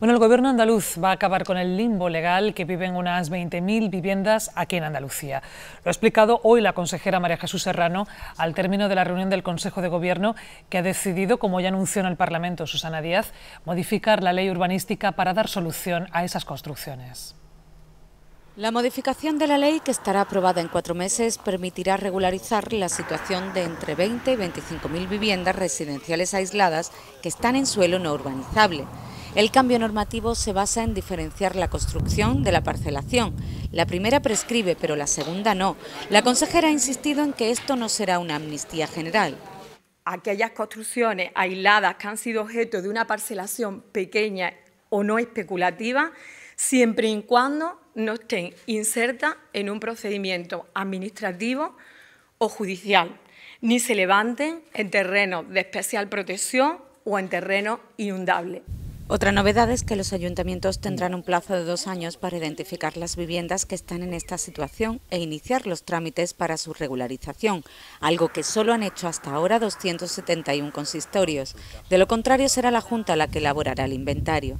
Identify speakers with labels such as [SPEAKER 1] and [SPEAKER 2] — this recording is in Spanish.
[SPEAKER 1] Bueno, el gobierno andaluz va a acabar con el limbo legal que viven unas 20.000 viviendas aquí en Andalucía. Lo ha explicado hoy la consejera María Jesús Serrano al término de la reunión del Consejo de Gobierno que ha decidido, como ya anunció en el Parlamento Susana Díaz, modificar la ley urbanística para dar solución a esas construcciones.
[SPEAKER 2] La modificación de la ley, que estará aprobada en cuatro meses, permitirá regularizar la situación de entre 20 y 25.000 viviendas residenciales aisladas que están en suelo no urbanizable. El cambio normativo se basa en diferenciar la construcción de la parcelación. La primera prescribe, pero la segunda no. La consejera ha insistido en que esto no será una amnistía general.
[SPEAKER 3] Aquellas construcciones aisladas que han sido objeto de una parcelación pequeña o no especulativa, siempre y cuando no estén insertas en un procedimiento administrativo o judicial, ni se levanten en terrenos de especial protección o en terreno inundable.
[SPEAKER 2] Otra novedad es que los ayuntamientos mm. tendrán un plazo de dos años para identificar las viviendas que están en esta situación e iniciar los trámites para su regularización, algo que solo han hecho hasta ahora 271 consistorios. De lo contrario será la Junta la que elaborará el inventario.